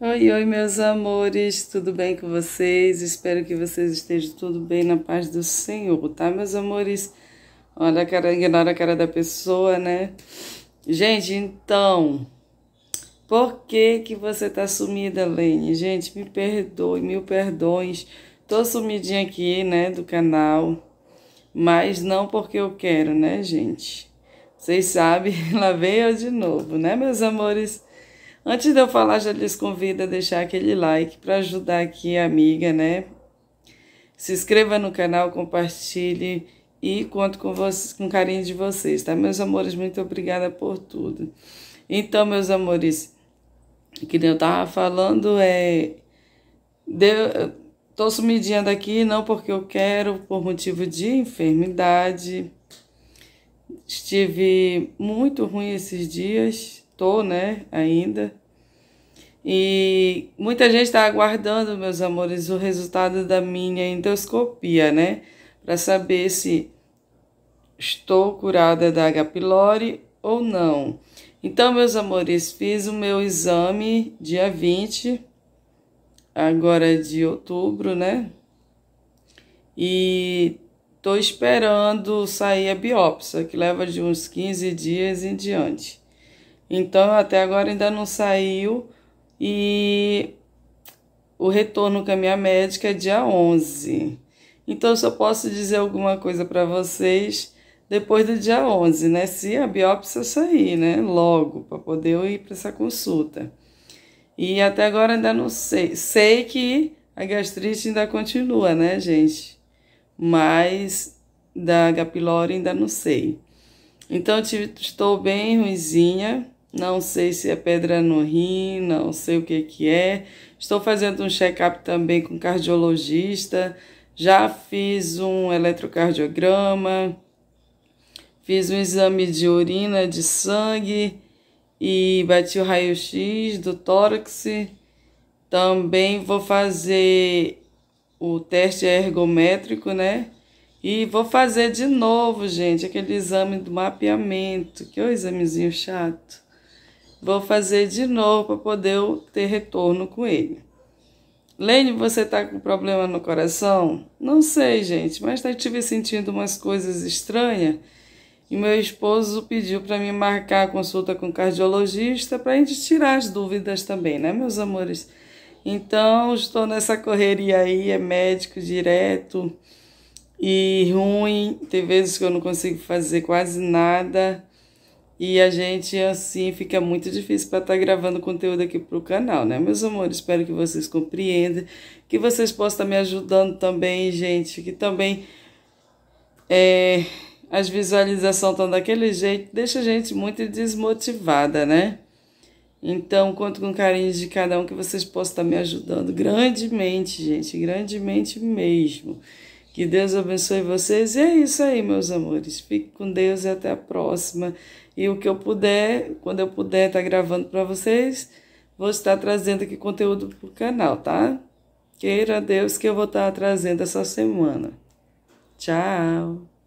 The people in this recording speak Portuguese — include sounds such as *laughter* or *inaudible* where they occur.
Oi, oi, meus amores, tudo bem com vocês? Espero que vocês estejam tudo bem na paz do Senhor, tá, meus amores? Olha a cara, ignora a cara da pessoa, né? Gente, então, por que que você tá sumida, Lene? Gente, me perdoe, mil perdões. Tô sumidinha aqui, né, do canal, mas não porque eu quero, né, gente? Vocês sabem, *laughs* lá vem eu de novo, né, meus amores? Antes de eu falar, já lhes convido a deixar aquele like para ajudar aqui a amiga, né? Se inscreva no canal, compartilhe e conto com, vocês, com carinho de vocês, tá? Meus amores, muito obrigada por tudo. Então, meus amores, que nem eu tava falando, é... Deu, tô sumidinha daqui, não porque eu quero, por motivo de enfermidade. Estive muito ruim esses dias estou, né, ainda. E muita gente está aguardando, meus amores, o resultado da minha endoscopia, né, para saber se estou curada da H. pylori ou não. Então, meus amores, fiz o meu exame dia 20, agora é de outubro, né? E tô esperando sair a biópsia, que leva de uns 15 dias em diante. Então, até agora ainda não saiu e o retorno com a minha médica é dia 11. Então, só posso dizer alguma coisa para vocês depois do dia 11, né? Se a biópsia sair, né? Logo, para poder eu ir para essa consulta. E até agora ainda não sei. Sei que a gastrite ainda continua, né, gente? Mas da H. pylori ainda não sei. Então, estou bem ruizinha não sei se é pedra no rim, não sei o que que é. Estou fazendo um check-up também com cardiologista. Já fiz um eletrocardiograma, fiz um exame de urina, de sangue e bati o raio-x do tórax. Também vou fazer o teste ergométrico, né? E vou fazer de novo, gente, aquele exame do mapeamento, que é o examezinho chato. Vou fazer de novo para poder ter retorno com ele. Lene, você tá com problema no coração? Não sei, gente, mas estive tá, sentindo umas coisas estranhas e meu esposo pediu para me marcar a consulta com o cardiologista para a gente tirar as dúvidas também, né, meus amores? Então, estou nessa correria aí, é médico direto e ruim. Tem vezes que eu não consigo fazer quase nada. E a gente, assim, fica muito difícil para estar tá gravando conteúdo aqui para o canal, né? Meus amores, espero que vocês compreendam, que vocês possam estar tá me ajudando também, gente, que também é, as visualizações estão daquele jeito, deixa a gente muito desmotivada, né? Então, conto com carinho de cada um que vocês possam estar tá me ajudando grandemente, gente, grandemente mesmo. Que Deus abençoe vocês. E é isso aí, meus amores. Fique com Deus e até a próxima. E o que eu puder, quando eu puder estar tá gravando para vocês, vou estar trazendo aqui conteúdo para o canal, tá? Queira Deus que eu vou estar tá trazendo essa semana. Tchau!